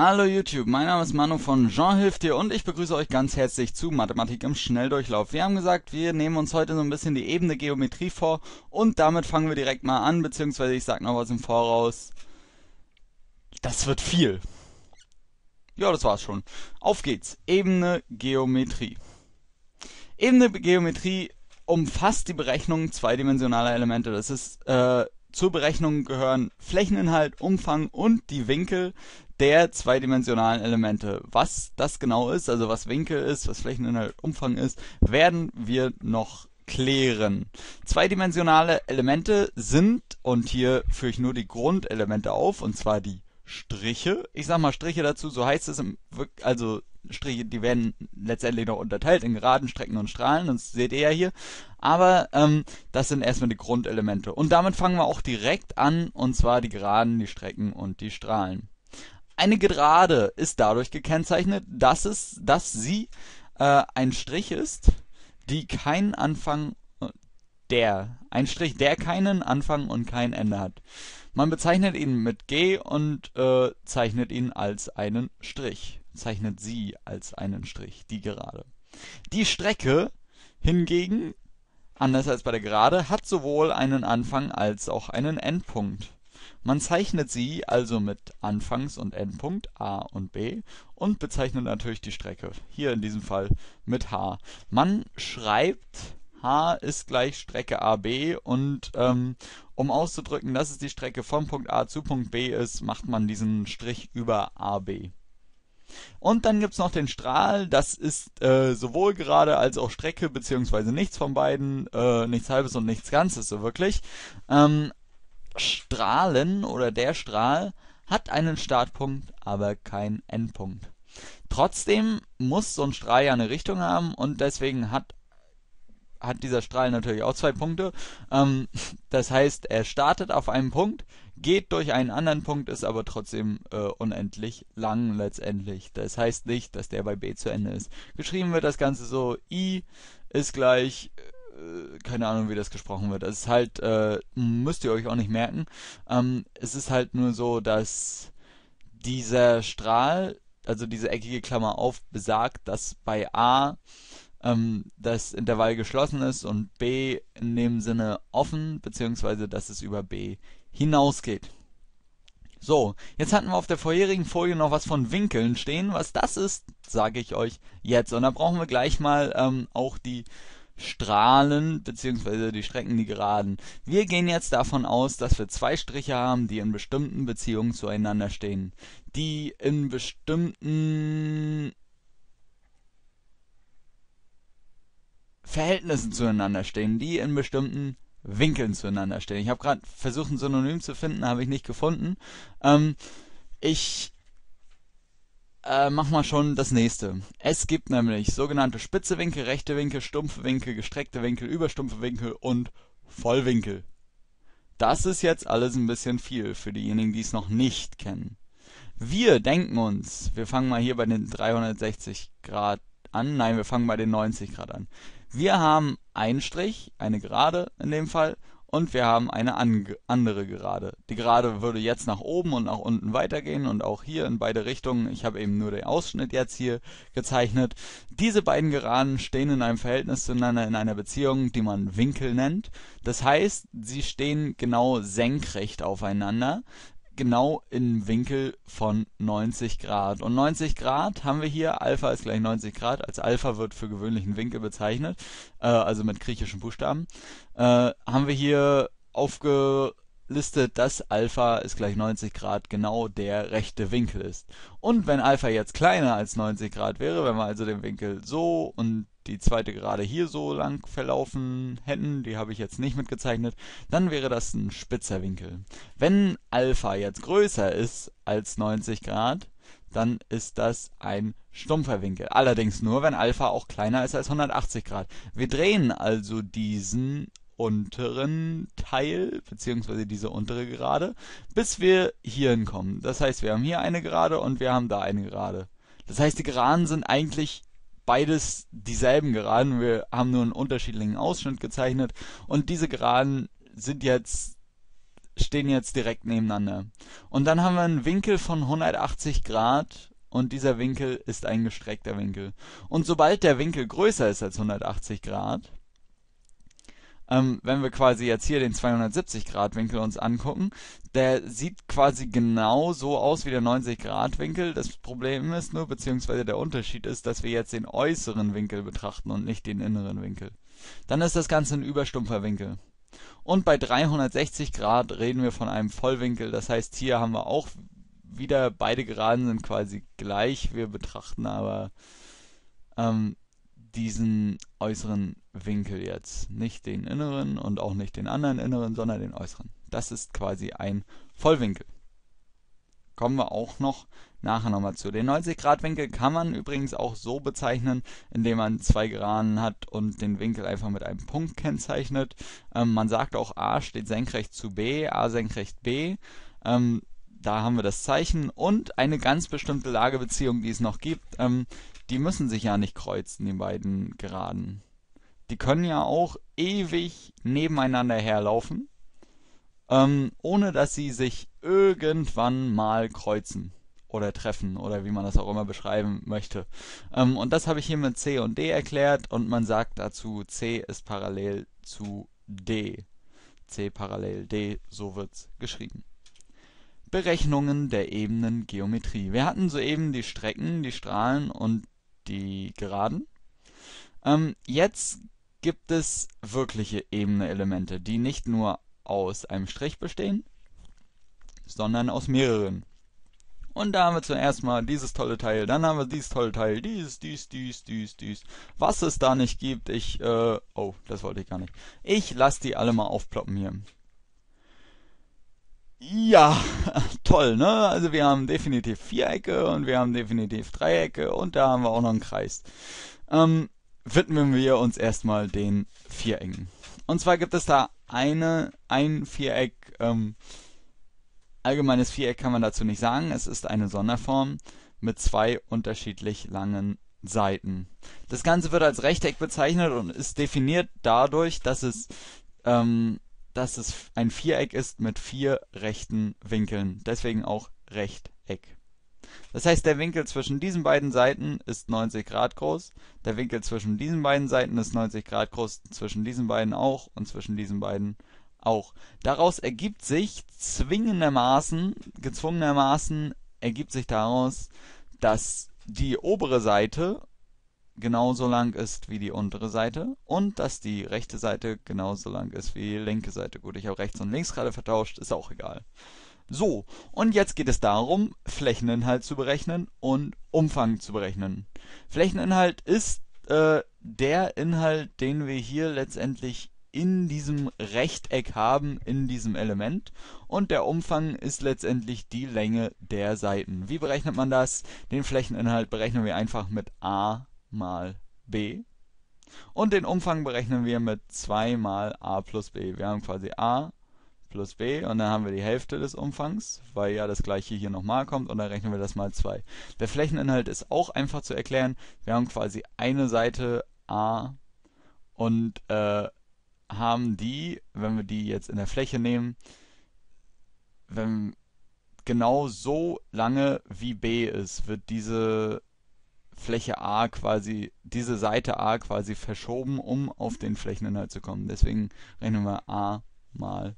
Hallo YouTube, mein Name ist Manu von Jean hilft dir und ich begrüße euch ganz herzlich zu Mathematik im Schnelldurchlauf. Wir haben gesagt, wir nehmen uns heute so ein bisschen die Ebene Geometrie vor und damit fangen wir direkt mal an, beziehungsweise ich sag noch was im Voraus. Das wird viel. Ja, das war's schon. Auf geht's. Ebene Geometrie. Ebene Geometrie umfasst die Berechnung zweidimensionaler Elemente. Das ist äh, zur Berechnung gehören Flächeninhalt, Umfang und die Winkel der zweidimensionalen Elemente. Was das genau ist, also was Winkel ist, was Flächeninhalt, Umfang ist, werden wir noch klären. Zweidimensionale Elemente sind, und hier führe ich nur die Grundelemente auf, und zwar die Striche. Ich sag mal Striche dazu, so heißt es im, also Striche, die werden letztendlich noch unterteilt in geraden Strecken und Strahlen, das seht ihr ja hier. Aber ähm, das sind erstmal die Grundelemente. Und damit fangen wir auch direkt an, und zwar die geraden, die Strecken und die Strahlen. Eine Gerade ist dadurch gekennzeichnet, dass es, dass sie äh, ein Strich ist, die keinen Anfang äh, der, ein Strich, der keinen Anfang und kein Ende hat. Man bezeichnet ihn mit G und äh, zeichnet ihn als einen Strich. Zeichnet sie als einen Strich, die Gerade. Die Strecke hingegen, anders als bei der Gerade, hat sowohl einen Anfang als auch einen Endpunkt. Man zeichnet sie also mit Anfangs- und Endpunkt A und B und bezeichnet natürlich die Strecke, hier in diesem Fall mit H. Man schreibt H ist gleich Strecke AB und ähm, um auszudrücken, dass es die Strecke vom Punkt A zu Punkt B ist, macht man diesen Strich über AB. Und dann gibt's noch den Strahl, das ist äh, sowohl gerade als auch Strecke, beziehungsweise nichts von beiden, äh, nichts halbes und nichts Ganzes so wirklich. Ähm, Strahlen oder der Strahl hat einen Startpunkt, aber keinen Endpunkt. Trotzdem muss so ein Strahl ja eine Richtung haben und deswegen hat hat dieser Strahl natürlich auch zwei Punkte. Ähm, das heißt, er startet auf einem Punkt, geht durch einen anderen Punkt, ist aber trotzdem äh, unendlich lang letztendlich. Das heißt nicht, dass der bei b zu Ende ist. Geschrieben wird das Ganze so, i ist gleich äh, äh, keine Ahnung, wie das gesprochen wird. Es ist halt, äh, müsst ihr euch auch nicht merken. Ähm, es ist halt nur so, dass dieser Strahl, also diese eckige Klammer auf, besagt, dass bei A ähm, das Intervall geschlossen ist und B in dem Sinne offen, beziehungsweise dass es über B hinausgeht. So, jetzt hatten wir auf der vorherigen Folie noch was von Winkeln stehen. Was das ist, sage ich euch jetzt. Und da brauchen wir gleich mal ähm, auch die Strahlen bzw. die Strecken, die Geraden. Wir gehen jetzt davon aus, dass wir zwei Striche haben, die in bestimmten Beziehungen zueinander stehen, die in bestimmten Verhältnissen zueinander stehen, die in bestimmten Winkeln zueinander stehen. Ich habe gerade versucht, ein Synonym zu finden, habe ich nicht gefunden. Ähm, ich äh, machen wir schon das nächste. Es gibt nämlich sogenannte spitze Winkel, rechte Winkel, stumpfe Winkel, gestreckte Winkel, überstumpfe Winkel und Vollwinkel. Das ist jetzt alles ein bisschen viel für diejenigen, die es noch nicht kennen. Wir denken uns, wir fangen mal hier bei den 360 Grad an. Nein, wir fangen bei den 90 Grad an. Wir haben einen Strich, eine Gerade in dem Fall, und wir haben eine andere Gerade. Die Gerade würde jetzt nach oben und nach unten weitergehen und auch hier in beide Richtungen. Ich habe eben nur den Ausschnitt jetzt hier gezeichnet. Diese beiden Geraden stehen in einem Verhältnis zueinander in einer Beziehung, die man Winkel nennt. Das heißt, sie stehen genau senkrecht aufeinander genau im Winkel von 90 Grad. Und 90 Grad haben wir hier, Alpha ist gleich 90 Grad, als Alpha wird für gewöhnlichen Winkel bezeichnet, äh, also mit griechischen Buchstaben, äh, haben wir hier aufgelistet, dass Alpha ist gleich 90 Grad genau der rechte Winkel ist. Und wenn Alpha jetzt kleiner als 90 Grad wäre, wenn wir also den Winkel so und die zweite gerade hier so lang verlaufen hätten, die habe ich jetzt nicht mitgezeichnet, dann wäre das ein spitzer Winkel. Wenn Alpha jetzt größer ist als 90 Grad, dann ist das ein stumpfer Winkel. Allerdings nur, wenn Alpha auch kleiner ist als 180 Grad. Wir drehen also diesen unteren Teil, beziehungsweise diese untere Gerade, bis wir hier hinkommen. Das heißt, wir haben hier eine Gerade und wir haben da eine Gerade. Das heißt, die Geraden sind eigentlich beides dieselben Geraden. Wir haben nur einen unterschiedlichen Ausschnitt gezeichnet und diese Geraden sind jetzt stehen jetzt direkt nebeneinander. Und dann haben wir einen Winkel von 180 Grad und dieser Winkel ist ein gestreckter Winkel. Und sobald der Winkel größer ist als 180 Grad, ähm, wenn wir quasi jetzt hier den 270-Grad-Winkel uns angucken, der sieht quasi genau so aus wie der 90-Grad-Winkel. Das Problem ist nur, beziehungsweise der Unterschied ist, dass wir jetzt den äußeren Winkel betrachten und nicht den inneren Winkel. Dann ist das Ganze ein überstumpfer Winkel. Und bei 360 Grad reden wir von einem Vollwinkel. Das heißt, hier haben wir auch wieder beide Geraden sind quasi gleich. Wir betrachten aber ähm, diesen äußeren Winkel jetzt. Nicht den inneren und auch nicht den anderen inneren, sondern den äußeren. Das ist quasi ein Vollwinkel. Kommen wir auch noch nachher nochmal zu. Den 90-Grad-Winkel kann man übrigens auch so bezeichnen, indem man zwei Geraden hat und den Winkel einfach mit einem Punkt kennzeichnet. Ähm, man sagt auch, A steht senkrecht zu B, A senkrecht B. Ähm, da haben wir das Zeichen und eine ganz bestimmte Lagebeziehung, die es noch gibt. Ähm, die müssen sich ja nicht kreuzen, die beiden Geraden. Die können ja auch ewig nebeneinander herlaufen, ähm, ohne dass sie sich irgendwann mal kreuzen oder treffen oder wie man das auch immer beschreiben möchte. Ähm, und das habe ich hier mit C und D erklärt und man sagt dazu, C ist parallel zu D. C parallel D, so wird es geschrieben. Berechnungen der Ebenengeometrie. Wir hatten soeben die Strecken, die Strahlen und die Geraden. Ähm, jetzt gibt es wirkliche ebene Elemente, die nicht nur aus einem Strich bestehen, sondern aus mehreren. Und da haben wir zuerst mal dieses tolle Teil, dann haben wir dieses tolle Teil, dies, dies, dies, dies, dies. Was es da nicht gibt, ich, äh, oh, das wollte ich gar nicht. Ich lasse die alle mal aufploppen hier. Ja, toll, ne? Also wir haben definitiv Vierecke und wir haben definitiv Dreiecke und da haben wir auch noch einen Kreis. Ähm, widmen wir uns erstmal den Vierecken. Und zwar gibt es da eine, ein Viereck, ähm, allgemeines Viereck kann man dazu nicht sagen. Es ist eine Sonderform mit zwei unterschiedlich langen Seiten. Das Ganze wird als Rechteck bezeichnet und ist definiert dadurch, dass es, ähm, dass es ein Viereck ist mit vier rechten Winkeln. Deswegen auch Rechteck. Das heißt, der Winkel zwischen diesen beiden Seiten ist 90 Grad groß, der Winkel zwischen diesen beiden Seiten ist 90 Grad groß, zwischen diesen beiden auch und zwischen diesen beiden auch. Daraus ergibt sich zwingendermaßen, gezwungenermaßen ergibt sich daraus, dass die obere Seite genauso lang ist wie die untere Seite und dass die rechte Seite genauso lang ist wie die linke Seite. Gut, ich habe rechts und links gerade vertauscht, ist auch egal. So, und jetzt geht es darum, Flächeninhalt zu berechnen und Umfang zu berechnen. Flächeninhalt ist äh, der Inhalt, den wir hier letztendlich in diesem Rechteck haben, in diesem Element. Und der Umfang ist letztendlich die Länge der Seiten. Wie berechnet man das? Den Flächeninhalt berechnen wir einfach mit a mal b. Und den Umfang berechnen wir mit 2 mal a plus b. Wir haben quasi a plus b und dann haben wir die Hälfte des Umfangs, weil ja das gleiche hier nochmal kommt und dann rechnen wir das mal 2. Der Flächeninhalt ist auch einfach zu erklären. Wir haben quasi eine Seite a und äh, haben die, wenn wir die jetzt in der Fläche nehmen, wenn genau so lange wie b ist, wird diese Fläche A quasi, diese Seite A quasi verschoben, um auf den Flächeninhalt zu kommen. Deswegen rechnen wir A mal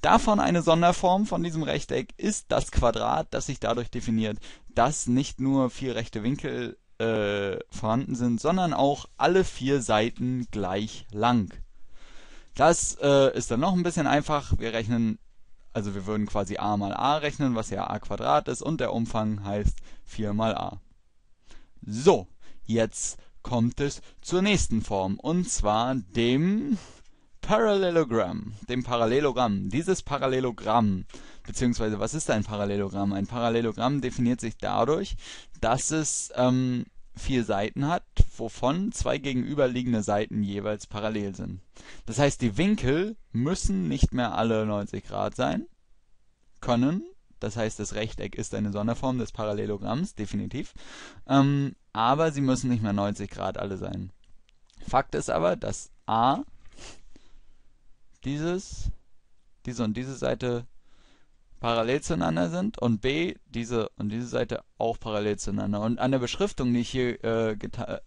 Davon eine Sonderform von diesem Rechteck ist das Quadrat, das sich dadurch definiert, dass nicht nur vier rechte Winkel äh, vorhanden sind, sondern auch alle vier Seiten gleich lang. Das äh, ist dann noch ein bisschen einfach. Wir rechnen, also wir würden quasi a mal a rechnen, was ja a Quadrat ist, und der Umfang heißt 4 mal a. So, jetzt kommt es zur nächsten Form, und zwar dem Parallelogramm, dem Parallelogramm. Dieses Parallelogramm, beziehungsweise was ist ein Parallelogramm? Ein Parallelogramm definiert sich dadurch, dass es ähm, vier Seiten hat, wovon zwei gegenüberliegende Seiten jeweils parallel sind. Das heißt, die Winkel müssen nicht mehr alle 90 Grad sein, können. Das heißt, das Rechteck ist eine Sonderform des Parallelogramms, definitiv. Ähm, aber sie müssen nicht mehr 90 Grad alle sein. Fakt ist aber, dass a dieses, diese und diese Seite parallel zueinander sind und B, diese und diese Seite auch parallel zueinander. Und an der Beschriftung, die ich hier äh, geta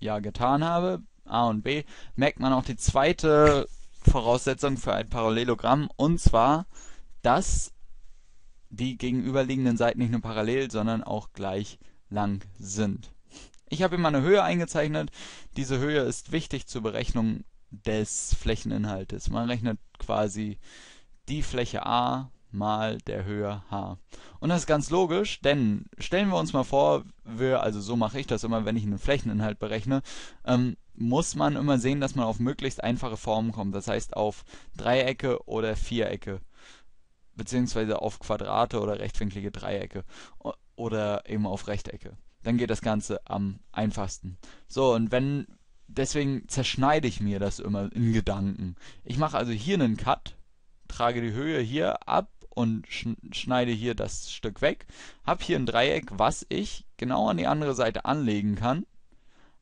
ja, getan habe, A und B, merkt man auch die zweite Voraussetzung für ein Parallelogramm und zwar, dass die gegenüberliegenden Seiten nicht nur parallel, sondern auch gleich lang sind. Ich habe hier mal eine Höhe eingezeichnet. Diese Höhe ist wichtig zur Berechnung des Flächeninhaltes. Man rechnet quasi die Fläche A mal der Höhe h. Und das ist ganz logisch, denn stellen wir uns mal vor, wir, also so mache ich das immer, wenn ich einen Flächeninhalt berechne, ähm, muss man immer sehen, dass man auf möglichst einfache Formen kommt. Das heißt auf Dreiecke oder Vierecke, beziehungsweise auf Quadrate oder rechtwinklige Dreiecke oder eben auf Rechtecke. Dann geht das Ganze am einfachsten. So, und wenn deswegen zerschneide ich mir das immer in Gedanken. Ich mache also hier einen Cut, trage die Höhe hier ab und schneide hier das Stück weg, habe hier ein Dreieck, was ich genau an die andere Seite anlegen kann,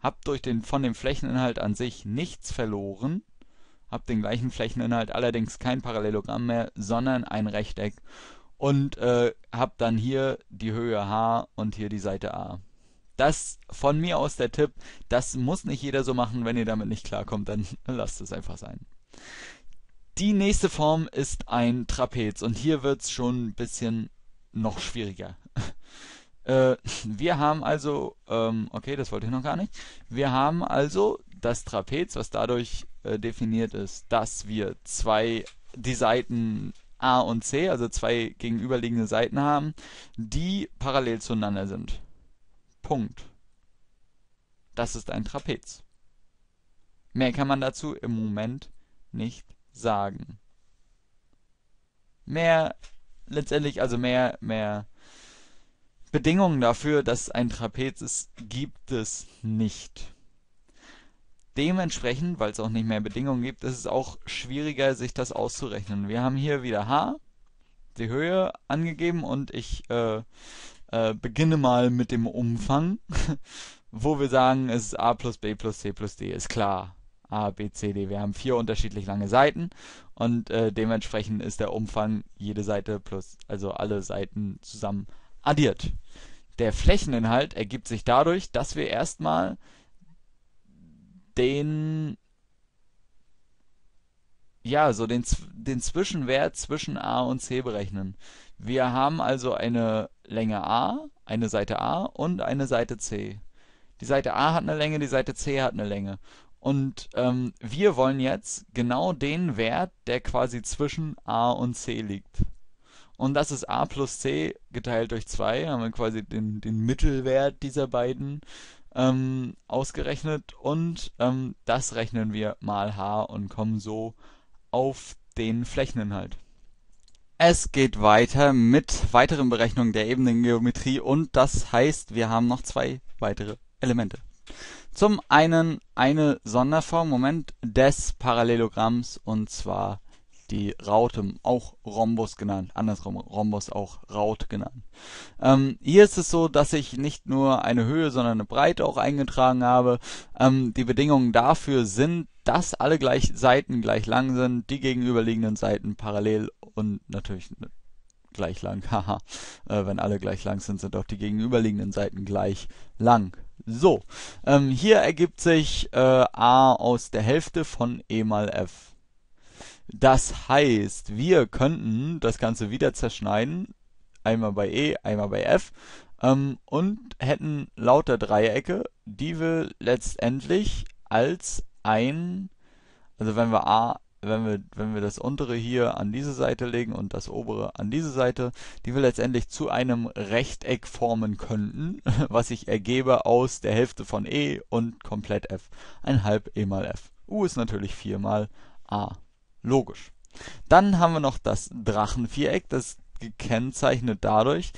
habe durch den von dem Flächeninhalt an sich nichts verloren, habe den gleichen Flächeninhalt, allerdings kein Parallelogramm mehr, sondern ein Rechteck und äh, habe dann hier die Höhe h und hier die Seite a das von mir aus der Tipp, das muss nicht jeder so machen. Wenn ihr damit nicht klarkommt, dann lasst es einfach sein. Die nächste Form ist ein Trapez und hier wird's schon ein bisschen noch schwieriger. äh, wir haben also, ähm, okay, das wollte ich noch gar nicht. Wir haben also das Trapez, was dadurch äh, definiert ist, dass wir zwei die Seiten A und C, also zwei gegenüberliegende Seiten haben, die parallel zueinander sind. Punkt. Das ist ein Trapez. Mehr kann man dazu im Moment nicht sagen. Mehr, letztendlich, also mehr, mehr Bedingungen dafür, dass ein Trapez ist, gibt es nicht. Dementsprechend, weil es auch nicht mehr Bedingungen gibt, ist es auch schwieriger, sich das auszurechnen. Wir haben hier wieder h, die Höhe angegeben und ich äh, äh, beginne mal mit dem Umfang, wo wir sagen, es ist a plus b plus c plus d, ist klar. A, B, C, D. Wir haben vier unterschiedlich lange Seiten und äh, dementsprechend ist der Umfang jede Seite plus, also alle Seiten zusammen addiert. Der Flächeninhalt ergibt sich dadurch, dass wir erstmal den ja, so den, den Zwischenwert zwischen a und c berechnen. Wir haben also eine Länge a, eine Seite a und eine Seite c. Die Seite a hat eine Länge, die Seite c hat eine Länge. Und ähm, wir wollen jetzt genau den Wert, der quasi zwischen a und c liegt. Und das ist a plus c geteilt durch 2, haben wir quasi den, den Mittelwert dieser beiden ähm, ausgerechnet. Und ähm, das rechnen wir mal h und kommen so auf den Flächeninhalt. Es geht weiter mit weiteren Berechnungen der Ebenengeometrie und das heißt, wir haben noch zwei weitere Elemente. Zum einen eine Sonderform, Moment, des Parallelogramms und zwar die Raute, auch Rhombus genannt, andersrum Rhombus auch Raut genannt. Ähm, hier ist es so, dass ich nicht nur eine Höhe, sondern eine Breite auch eingetragen habe. Ähm, die Bedingungen dafür sind, dass alle gleich Seiten gleich lang sind, die gegenüberliegenden Seiten parallel und natürlich gleich lang, haha. äh, wenn alle gleich lang sind, sind auch die gegenüberliegenden Seiten gleich lang. So, ähm, hier ergibt sich äh, a aus der Hälfte von e mal f. Das heißt, wir könnten das Ganze wieder zerschneiden, einmal bei e, einmal bei f, ähm, und hätten lauter Dreiecke, die wir letztendlich als ein, also wenn wir a wenn wir, wenn wir das untere hier an diese Seite legen und das obere an diese Seite, die wir letztendlich zu einem Rechteck formen könnten, was ich ergebe aus der Hälfte von E und komplett F. Ein halb E mal F. U ist natürlich 4 mal A. Logisch. Dann haben wir noch das Drachenviereck, das gekennzeichnet dadurch,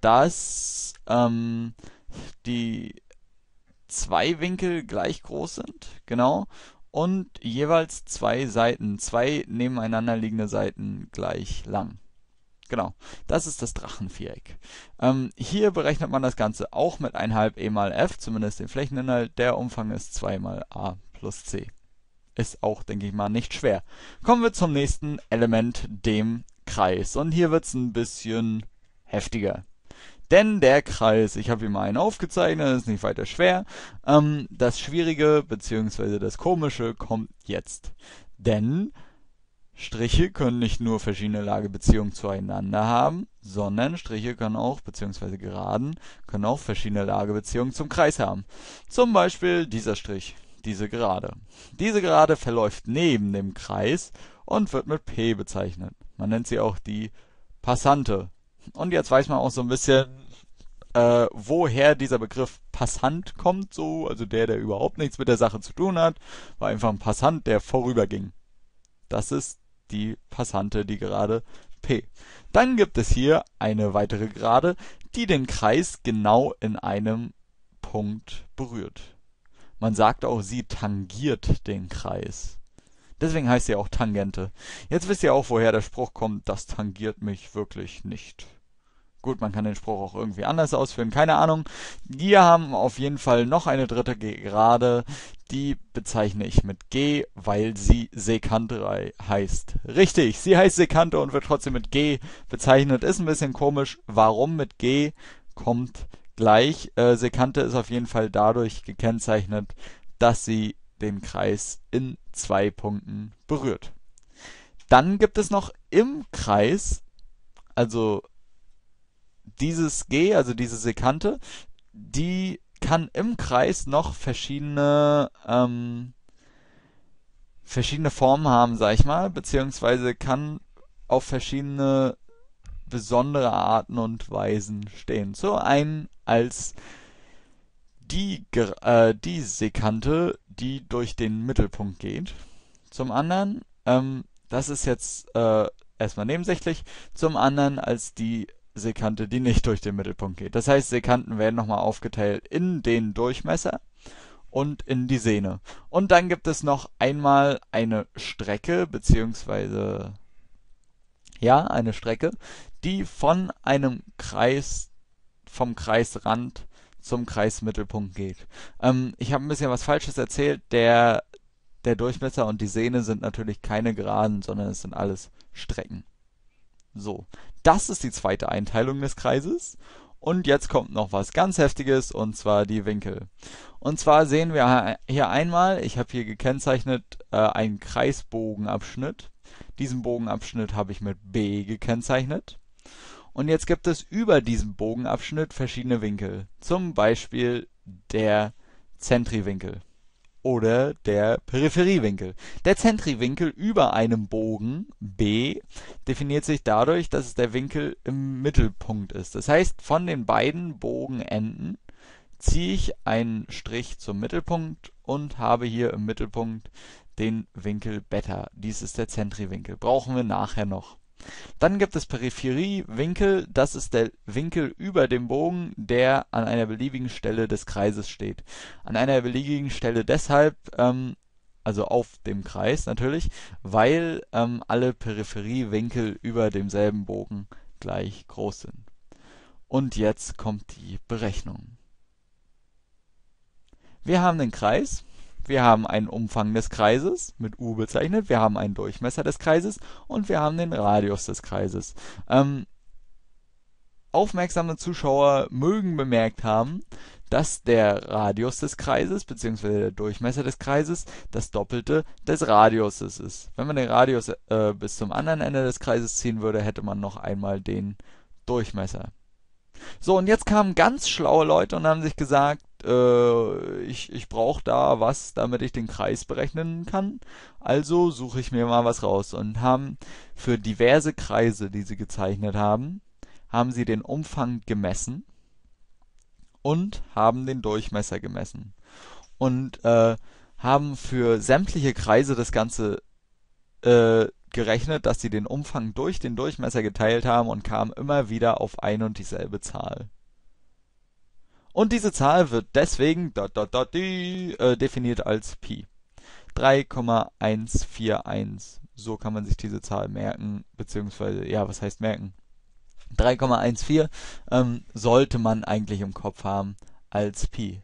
dass ähm, die zwei Winkel gleich groß sind, genau, und jeweils zwei Seiten, zwei nebeneinander liegende Seiten gleich lang. Genau, das ist das Drachenviereck. Ähm, hier berechnet man das Ganze auch mit 1,5 e mal f, zumindest den Flächeninhalt. Der Umfang ist 2 mal a plus c. Ist auch, denke ich mal, nicht schwer. Kommen wir zum nächsten Element, dem Kreis. Und hier wird's ein bisschen heftiger. Denn der Kreis, ich habe ihm einen aufgezeichnet, ist nicht weiter schwer. Ähm, das Schwierige bzw. das Komische kommt jetzt. Denn Striche können nicht nur verschiedene Lagebeziehungen zueinander haben, sondern Striche können auch, beziehungsweise Geraden, können auch verschiedene Lagebeziehungen zum Kreis haben. Zum Beispiel dieser Strich, diese Gerade. Diese Gerade verläuft neben dem Kreis und wird mit P bezeichnet. Man nennt sie auch die Passante und jetzt weiß man auch so ein bisschen, äh, woher dieser Begriff Passant kommt, so, also der, der überhaupt nichts mit der Sache zu tun hat, war einfach ein Passant, der vorüberging. Das ist die Passante, die gerade P. Dann gibt es hier eine weitere Gerade, die den Kreis genau in einem Punkt berührt. Man sagt auch, sie tangiert den Kreis. Deswegen heißt sie auch Tangente. Jetzt wisst ihr auch, woher der Spruch kommt, das tangiert mich wirklich nicht. Gut, man kann den Spruch auch irgendwie anders ausführen, keine Ahnung. Wir haben auf jeden Fall noch eine dritte Gerade, die bezeichne ich mit G, weil sie Sekante heißt. Richtig, sie heißt Sekante und wird trotzdem mit G bezeichnet. Ist ein bisschen komisch, warum mit G kommt gleich. Äh, Sekante ist auf jeden Fall dadurch gekennzeichnet, dass sie den Kreis in zwei Punkten berührt. Dann gibt es noch im Kreis, also dieses G, also diese Sekante, die kann im Kreis noch verschiedene ähm, verschiedene Formen haben, sag ich mal, beziehungsweise kann auf verschiedene besondere Arten und Weisen stehen. So ein als die, äh, die Sekante, die durch den Mittelpunkt geht. Zum anderen, ähm, das ist jetzt äh, erstmal nebensächlich, zum anderen als die Sekante, die nicht durch den Mittelpunkt geht. Das heißt, Sekanten werden nochmal aufgeteilt in den Durchmesser und in die Sehne. Und dann gibt es noch einmal eine Strecke, beziehungsweise ja, eine Strecke, die von einem Kreis, vom Kreisrand zum Kreismittelpunkt geht. Ähm, ich habe ein bisschen was Falsches erzählt. Der, der Durchmesser und die Sehne sind natürlich keine Geraden, sondern es sind alles Strecken. So, das ist die zweite Einteilung des Kreises. Und jetzt kommt noch was ganz Heftiges, und zwar die Winkel. Und zwar sehen wir hier einmal, ich habe hier gekennzeichnet äh, einen Kreisbogenabschnitt. Diesen Bogenabschnitt habe ich mit B gekennzeichnet. Und jetzt gibt es über diesem Bogenabschnitt verschiedene Winkel. Zum Beispiel der Zentriwinkel oder der Peripheriewinkel. Der Zentriwinkel über einem Bogen B definiert sich dadurch, dass es der Winkel im Mittelpunkt ist. Das heißt, von den beiden Bogenenden ziehe ich einen Strich zum Mittelpunkt und habe hier im Mittelpunkt den Winkel Beta. Dies ist der Zentriwinkel. Brauchen wir nachher noch. Dann gibt es Peripheriewinkel, das ist der Winkel über dem Bogen, der an einer beliebigen Stelle des Kreises steht. An einer beliebigen Stelle deshalb, ähm, also auf dem Kreis natürlich, weil ähm, alle Peripheriewinkel über demselben Bogen gleich groß sind. Und jetzt kommt die Berechnung. Wir haben den Kreis, wir haben einen Umfang des Kreises mit U bezeichnet, wir haben einen Durchmesser des Kreises und wir haben den Radius des Kreises. Ähm, aufmerksame Zuschauer mögen bemerkt haben, dass der Radius des Kreises bzw. der Durchmesser des Kreises das Doppelte des Radiuses ist. Wenn man den Radius äh, bis zum anderen Ende des Kreises ziehen würde, hätte man noch einmal den Durchmesser. So, und jetzt kamen ganz schlaue Leute und haben sich gesagt, äh, ich, ich brauche da was, damit ich den Kreis berechnen kann. Also suche ich mir mal was raus und haben für diverse Kreise, die sie gezeichnet haben, haben sie den Umfang gemessen und haben den Durchmesser gemessen. Und äh, haben für sämtliche Kreise das Ganze äh, gerechnet, dass sie den Umfang durch den Durchmesser geteilt haben und kamen immer wieder auf ein und dieselbe Zahl. Und diese Zahl wird deswegen dot, dot, dot, die, äh, definiert als Pi. 3,141. So kann man sich diese Zahl merken, beziehungsweise, ja, was heißt merken? 3,14 ähm, sollte man eigentlich im Kopf haben als Pi.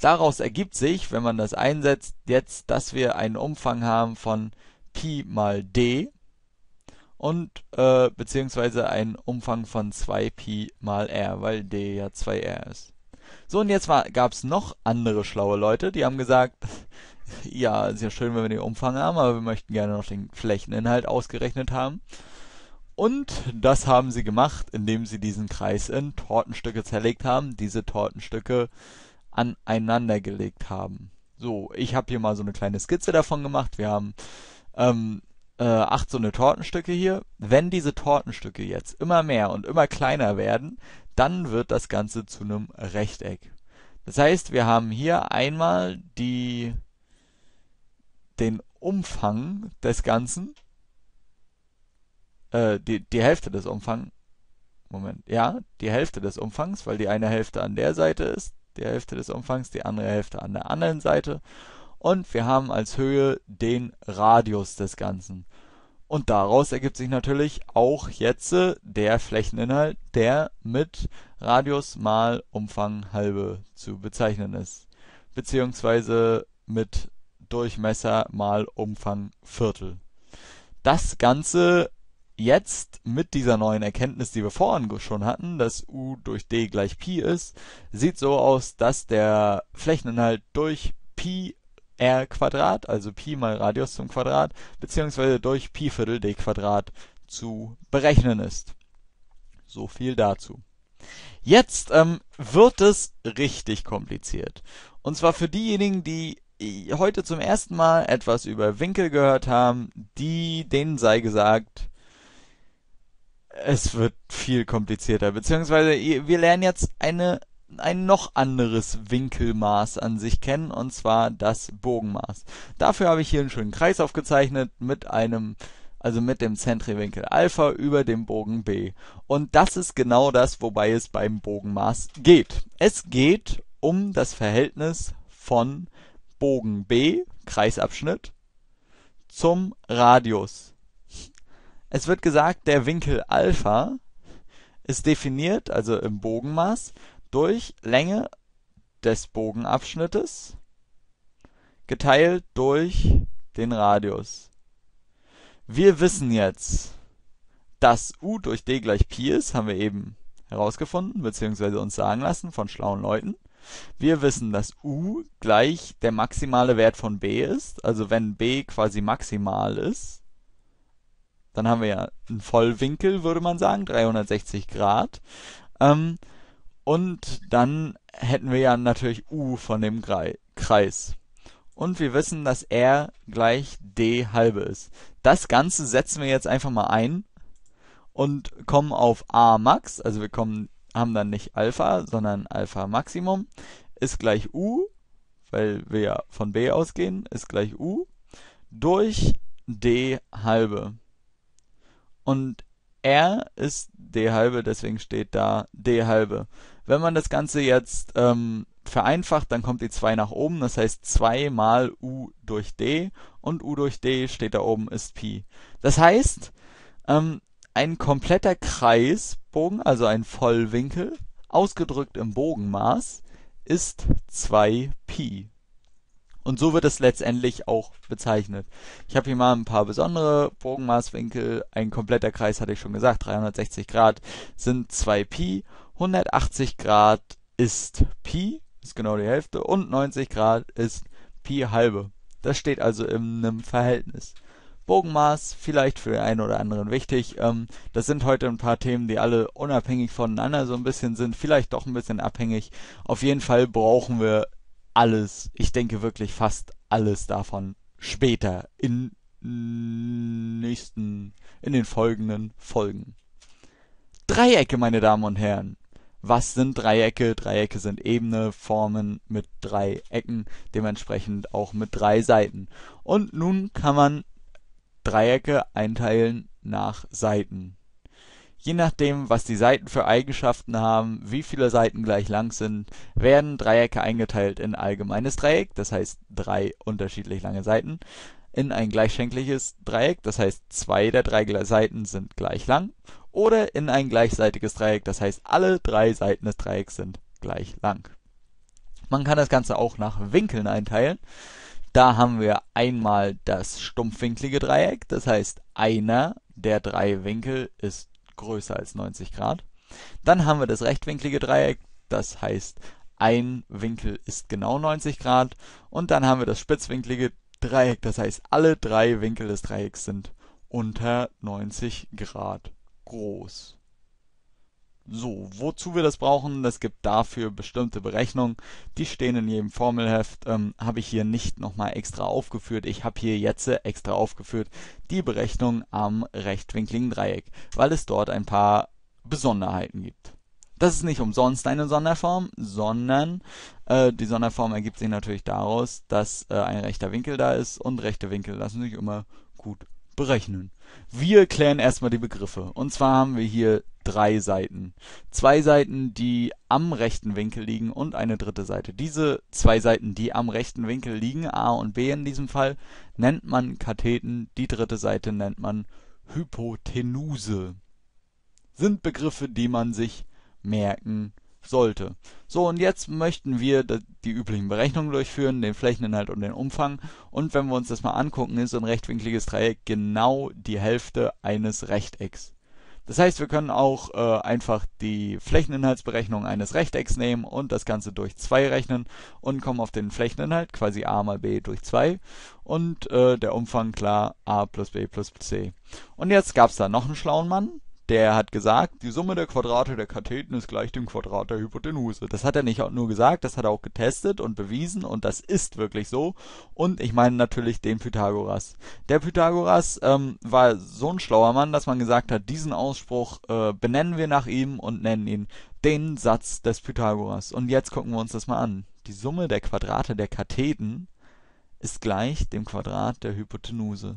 Daraus ergibt sich, wenn man das einsetzt, jetzt, dass wir einen Umfang haben von Pi mal D und äh, beziehungsweise einen Umfang von 2Pi mal R, weil D ja 2R ist. So, und jetzt gab es noch andere schlaue Leute, die haben gesagt, ja, ist ja schön, wenn wir den Umfang haben, aber wir möchten gerne noch den Flächeninhalt ausgerechnet haben. Und das haben sie gemacht, indem sie diesen Kreis in Tortenstücke zerlegt haben, diese Tortenstücke aneinandergelegt haben. So, ich habe hier mal so eine kleine Skizze davon gemacht. Wir haben ähm, äh, acht so eine Tortenstücke hier. Wenn diese Tortenstücke jetzt immer mehr und immer kleiner werden, dann wird das Ganze zu einem Rechteck. Das heißt, wir haben hier einmal die, den Umfang des Ganzen, äh, die, die Hälfte des Umfangs, Moment, ja, die Hälfte des Umfangs, weil die eine Hälfte an der Seite ist, die Hälfte des Umfangs, die andere Hälfte an der anderen Seite. Und wir haben als Höhe den Radius des Ganzen. Und daraus ergibt sich natürlich auch jetzt äh, der Flächeninhalt, der mit Radius mal Umfang halbe zu bezeichnen ist, beziehungsweise mit Durchmesser mal Umfang Viertel. Das Ganze jetzt mit dieser neuen Erkenntnis, die wir vorhin schon hatten, dass u durch d gleich pi ist, sieht so aus, dass der Flächeninhalt durch pi r Quadrat, also Pi mal Radius zum Quadrat, beziehungsweise durch Pi Viertel d Quadrat zu berechnen ist. So viel dazu. Jetzt ähm, wird es richtig kompliziert. Und zwar für diejenigen, die äh, heute zum ersten Mal etwas über Winkel gehört haben, die denen sei gesagt, es wird viel komplizierter. Beziehungsweise wir lernen jetzt eine ein noch anderes Winkelmaß an sich kennen, und zwar das Bogenmaß. Dafür habe ich hier einen schönen Kreis aufgezeichnet mit einem, also mit dem Zentriwinkel Alpha über dem Bogen B. Und das ist genau das, wobei es beim Bogenmaß geht. Es geht um das Verhältnis von Bogen B, Kreisabschnitt, zum Radius. Es wird gesagt, der Winkel Alpha ist definiert, also im Bogenmaß, durch Länge des Bogenabschnittes geteilt durch den Radius. Wir wissen jetzt, dass u durch d gleich Pi ist, haben wir eben herausgefunden, beziehungsweise uns sagen lassen von schlauen Leuten. Wir wissen, dass u gleich der maximale Wert von b ist, also wenn b quasi maximal ist, dann haben wir ja einen Vollwinkel, würde man sagen, 360 Grad. Ähm, und dann hätten wir ja natürlich U von dem Kreis. Und wir wissen, dass R gleich D halbe ist. Das Ganze setzen wir jetzt einfach mal ein und kommen auf A max, also wir kommen, haben dann nicht Alpha, sondern Alpha Maximum, ist gleich U, weil wir ja von B ausgehen, ist gleich U, durch D halbe. Und R ist D halbe, deswegen steht da D halbe. Wenn man das Ganze jetzt ähm, vereinfacht, dann kommt die 2 nach oben, das heißt 2 mal u durch d und u durch d steht da oben ist Pi. Das heißt, ähm, ein kompletter Kreisbogen, also ein Vollwinkel, ausgedrückt im Bogenmaß, ist 2 Pi. Und so wird es letztendlich auch bezeichnet. Ich habe hier mal ein paar besondere Bogenmaßwinkel. Ein kompletter Kreis hatte ich schon gesagt, 360 Grad sind 2 Pi 180 Grad ist Pi, ist genau die Hälfte, und 90 Grad ist Pi halbe. Das steht also in einem Verhältnis. Bogenmaß, vielleicht für den einen oder anderen wichtig. Ähm, das sind heute ein paar Themen, die alle unabhängig voneinander so ein bisschen sind, vielleicht doch ein bisschen abhängig. Auf jeden Fall brauchen wir alles, ich denke wirklich fast alles davon später in nächsten, in den folgenden Folgen. Dreiecke, meine Damen und Herren was sind Dreiecke? Dreiecke sind Ebene, Formen mit drei Ecken, dementsprechend auch mit drei Seiten. Und nun kann man Dreiecke einteilen nach Seiten. Je nachdem, was die Seiten für Eigenschaften haben, wie viele Seiten gleich lang sind, werden Dreiecke eingeteilt in allgemeines Dreieck, das heißt drei unterschiedlich lange Seiten, in ein gleichschenkliches Dreieck, das heißt zwei der drei Seiten sind gleich lang oder in ein gleichseitiges Dreieck, das heißt alle drei Seiten des Dreiecks sind gleich lang. Man kann das Ganze auch nach Winkeln einteilen. Da haben wir einmal das stumpfwinklige Dreieck, das heißt einer der drei Winkel ist größer als 90 Grad. Dann haben wir das rechtwinklige Dreieck, das heißt ein Winkel ist genau 90 Grad. Und dann haben wir das spitzwinklige Dreieck, das heißt alle drei Winkel des Dreiecks sind unter 90 Grad groß. So, wozu wir das brauchen, es gibt dafür bestimmte Berechnungen, die stehen in jedem Formelheft, ähm, habe ich hier nicht nochmal extra aufgeführt. Ich habe hier jetzt extra aufgeführt die Berechnung am rechtwinkligen Dreieck, weil es dort ein paar Besonderheiten gibt. Das ist nicht umsonst eine Sonderform, sondern äh, die Sonderform ergibt sich natürlich daraus, dass äh, ein rechter Winkel da ist und rechte Winkel lassen sich immer gut berechnen. Wir klären erstmal die Begriffe. Und zwar haben wir hier drei Seiten. Zwei Seiten, die am rechten Winkel liegen und eine dritte Seite. Diese zwei Seiten, die am rechten Winkel liegen, A und B in diesem Fall, nennt man Katheten. Die dritte Seite nennt man Hypotenuse. Sind Begriffe, die man sich merken sollte. So, und jetzt möchten wir die üblichen Berechnungen durchführen, den Flächeninhalt und den Umfang. Und wenn wir uns das mal angucken, ist ein rechtwinkliges Dreieck genau die Hälfte eines Rechtecks. Das heißt, wir können auch äh, einfach die Flächeninhaltsberechnung eines Rechtecks nehmen und das Ganze durch 2 rechnen und kommen auf den Flächeninhalt, quasi a mal b durch 2 und äh, der Umfang klar a plus b plus c. Und jetzt gab es da noch einen schlauen Mann, der hat gesagt, die Summe der Quadrate der Katheten ist gleich dem Quadrat der Hypotenuse. Das hat er nicht nur gesagt, das hat er auch getestet und bewiesen und das ist wirklich so. Und ich meine natürlich den Pythagoras. Der Pythagoras ähm, war so ein schlauer Mann, dass man gesagt hat, diesen Ausspruch äh, benennen wir nach ihm und nennen ihn den Satz des Pythagoras. Und jetzt gucken wir uns das mal an. Die Summe der Quadrate der Katheten ist gleich dem Quadrat der Hypotenuse.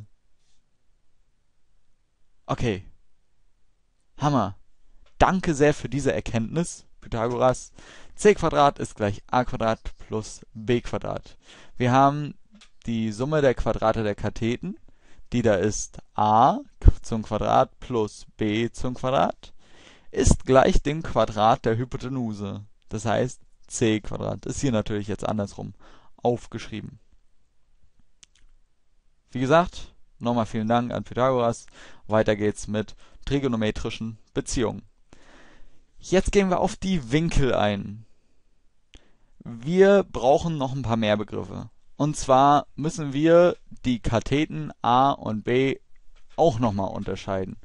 Okay, Hammer. Danke sehr für diese Erkenntnis, Pythagoras. c ist gleich a plus b. Wir haben die Summe der Quadrate der Katheten, die da ist a zum Quadrat plus b zum Quadrat, ist gleich dem Quadrat der Hypotenuse. Das heißt c ist hier natürlich jetzt andersrum aufgeschrieben. Wie gesagt, nochmal vielen Dank an Pythagoras. Weiter geht's mit trigonometrischen Beziehungen. Jetzt gehen wir auf die Winkel ein. Wir brauchen noch ein paar mehr Begriffe. Und zwar müssen wir die Katheten A und B auch nochmal unterscheiden.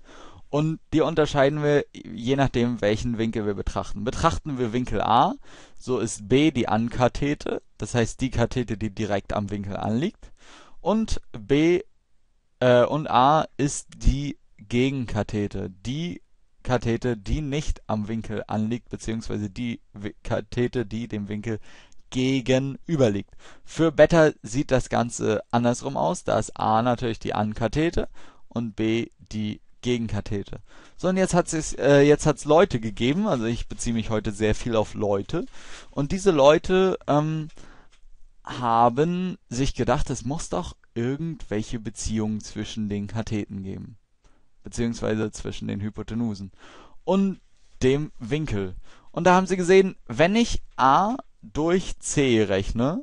Und die unterscheiden wir je nachdem, welchen Winkel wir betrachten. Betrachten wir Winkel A, so ist B die Ankathete, das heißt die Kathete, die direkt am Winkel anliegt. Und B äh, und A ist die Gegenkathete, die Kathete, die nicht am Winkel anliegt, beziehungsweise die Kathete, die dem Winkel gegenüberliegt. Für Beta sieht das Ganze andersrum aus. Da ist A natürlich die Ankathete und B die Gegenkathete. So, und jetzt hat es äh, jetzt hat's Leute gegeben, also ich beziehe mich heute sehr viel auf Leute. Und diese Leute ähm, haben sich gedacht, es muss doch irgendwelche Beziehungen zwischen den Katheten geben beziehungsweise zwischen den Hypotenusen und dem Winkel. Und da haben sie gesehen, wenn ich a durch c rechne,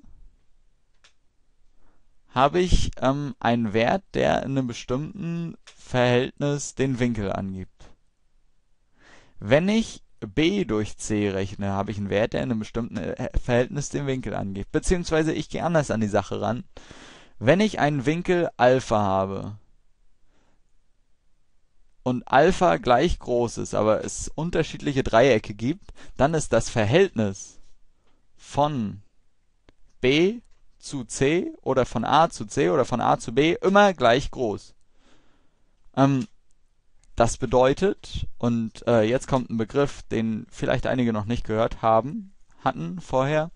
habe ich ähm, einen Wert, der in einem bestimmten Verhältnis den Winkel angibt. Wenn ich b durch c rechne, habe ich einen Wert, der in einem bestimmten äh, Verhältnis den Winkel angibt. Beziehungsweise ich gehe anders an die Sache ran. Wenn ich einen Winkel Alpha habe, und Alpha gleich groß ist, aber es unterschiedliche Dreiecke gibt, dann ist das Verhältnis von B zu C oder von A zu C oder von A zu B immer gleich groß. Ähm, das bedeutet, und äh, jetzt kommt ein Begriff, den vielleicht einige noch nicht gehört haben, hatten vorher,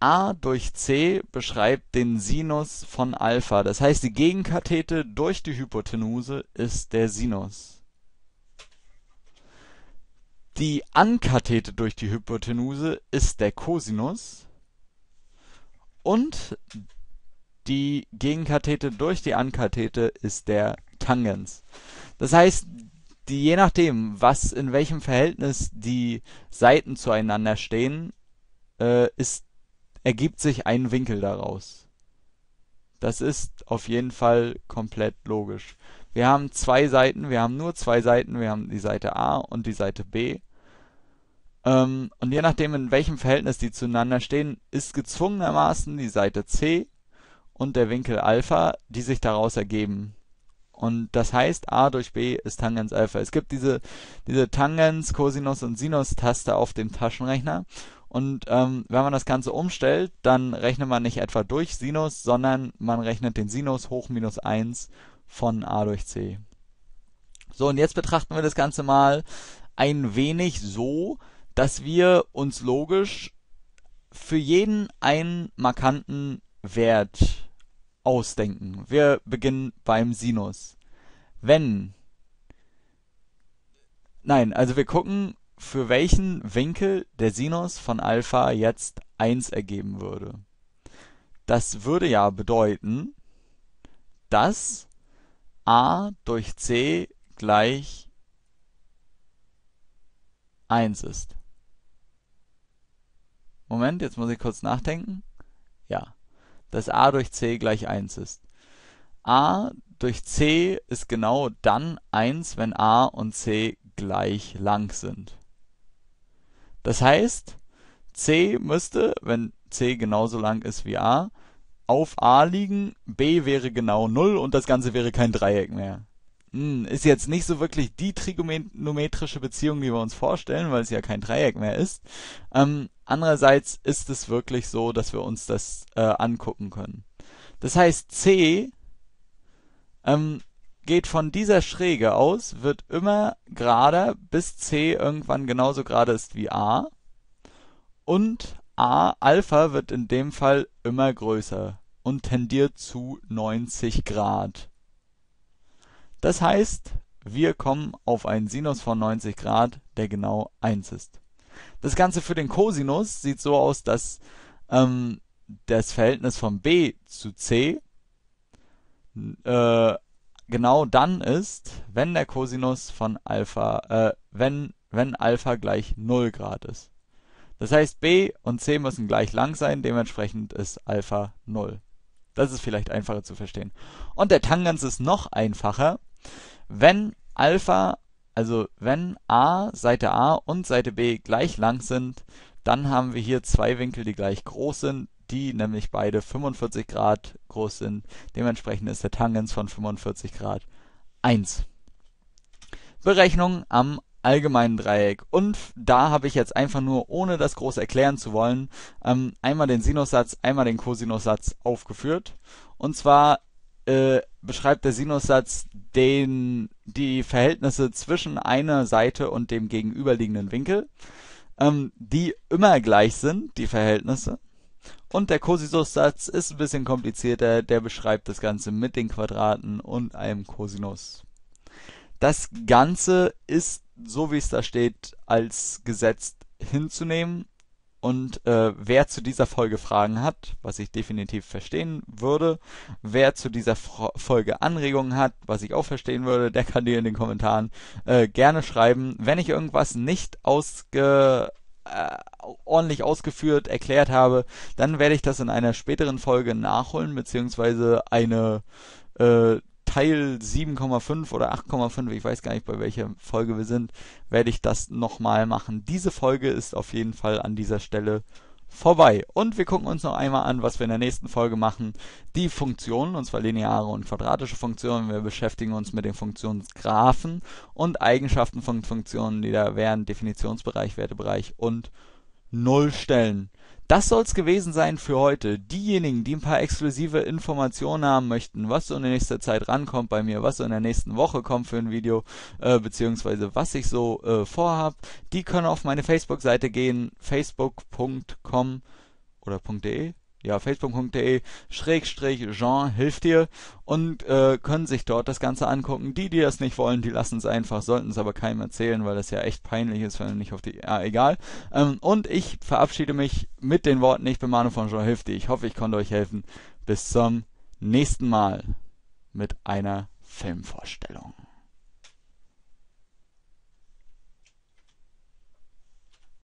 a durch c beschreibt den Sinus von Alpha. Das heißt, die Gegenkathete durch die Hypotenuse ist der Sinus. Die Ankathete durch die Hypotenuse ist der Cosinus. Und die Gegenkathete durch die Ankathete ist der Tangens. Das heißt, die, je nachdem, was in welchem Verhältnis die Seiten zueinander stehen, äh, ist ergibt sich ein Winkel daraus. Das ist auf jeden Fall komplett logisch. Wir haben zwei Seiten, wir haben nur zwei Seiten, wir haben die Seite A und die Seite B. Ähm, und je nachdem, in welchem Verhältnis die zueinander stehen, ist gezwungenermaßen die Seite C und der Winkel Alpha, die sich daraus ergeben. Und das heißt, a durch b ist Tangens Alpha. Es gibt diese, diese Tangens, Cosinus und Sinus-Taste auf dem Taschenrechner. Und ähm, wenn man das Ganze umstellt, dann rechnet man nicht etwa durch Sinus, sondern man rechnet den Sinus hoch minus 1 von a durch c. So, und jetzt betrachten wir das Ganze mal ein wenig so, dass wir uns logisch für jeden einen markanten Wert ausdenken. Wir beginnen beim Sinus. Wenn. Nein, also wir gucken, für welchen Winkel der Sinus von Alpha jetzt 1 ergeben würde. Das würde ja bedeuten, dass a durch c gleich 1 ist. Moment, jetzt muss ich kurz nachdenken. Ja, dass a durch c gleich 1 ist. a durch c ist genau dann 1, wenn a und c gleich lang sind. Das heißt, C müsste, wenn C genauso lang ist wie A, auf A liegen, B wäre genau 0 und das Ganze wäre kein Dreieck mehr. Hm, ist jetzt nicht so wirklich die trigonometrische Beziehung, die wir uns vorstellen, weil es ja kein Dreieck mehr ist. Ähm, andererseits ist es wirklich so, dass wir uns das äh, angucken können. Das heißt, C ähm, geht von dieser Schräge aus, wird immer gerader, bis c irgendwann genauso gerade ist wie a. Und a Alpha wird in dem Fall immer größer und tendiert zu 90 Grad. Das heißt, wir kommen auf einen Sinus von 90 Grad, der genau 1 ist. Das Ganze für den Cosinus sieht so aus, dass ähm, das Verhältnis von b zu c äh, genau dann ist, wenn der Cosinus von Alpha, äh, wenn, wenn Alpha gleich 0 Grad ist. Das heißt, b und c müssen gleich lang sein, dementsprechend ist Alpha 0. Das ist vielleicht einfacher zu verstehen. Und der Tangens ist noch einfacher, wenn Alpha, also wenn a, Seite a und Seite b gleich lang sind, dann haben wir hier zwei Winkel, die gleich groß sind, die nämlich beide 45 Grad groß sind. Dementsprechend ist der Tangens von 45 Grad 1. Berechnung am allgemeinen Dreieck. Und da habe ich jetzt einfach nur, ohne das groß erklären zu wollen, ähm, einmal den Sinussatz, einmal den Cosinussatz aufgeführt. Und zwar äh, beschreibt der Sinussatz den, die Verhältnisse zwischen einer Seite und dem gegenüberliegenden Winkel, ähm, die immer gleich sind, die Verhältnisse. Und der Cosinus-Satz ist ein bisschen komplizierter, der beschreibt das Ganze mit den Quadraten und einem Cosinus. Das Ganze ist, so wie es da steht, als gesetzt hinzunehmen. Und äh, wer zu dieser Folge Fragen hat, was ich definitiv verstehen würde, wer zu dieser Fro Folge Anregungen hat, was ich auch verstehen würde, der kann die in den Kommentaren äh, gerne schreiben. Wenn ich irgendwas nicht ausge äh, ordentlich ausgeführt erklärt habe, dann werde ich das in einer späteren Folge nachholen, beziehungsweise eine äh, Teil 7,5 oder 8,5, ich weiß gar nicht, bei welcher Folge wir sind, werde ich das nochmal machen. Diese Folge ist auf jeden Fall an dieser Stelle vorbei. Und wir gucken uns noch einmal an, was wir in der nächsten Folge machen. Die Funktionen, und zwar lineare und quadratische Funktionen. Wir beschäftigen uns mit den Funktionsgraphen und Eigenschaften von Funktionen, die da wären Definitionsbereich, Wertebereich und Nullstellen. Das soll's gewesen sein für heute. Diejenigen, die ein paar exklusive Informationen haben möchten, was so in der nächsten Zeit rankommt bei mir, was so in der nächsten Woche kommt für ein Video, äh, beziehungsweise was ich so äh, vorhab, die können auf meine Facebook-Seite gehen, facebook.com oder .de, ja, facebook.de schrägstrich Jean hilft dir und äh, können sich dort das Ganze angucken. Die, die das nicht wollen, die lassen es einfach, sollten es aber keinem erzählen, weil das ja echt peinlich ist, wenn du nicht auf die... Ah, egal. Ähm, und ich verabschiede mich mit den Worten, ich bin Manu von Jean hilft dir. Ich hoffe, ich konnte euch helfen. Bis zum nächsten Mal mit einer Filmvorstellung.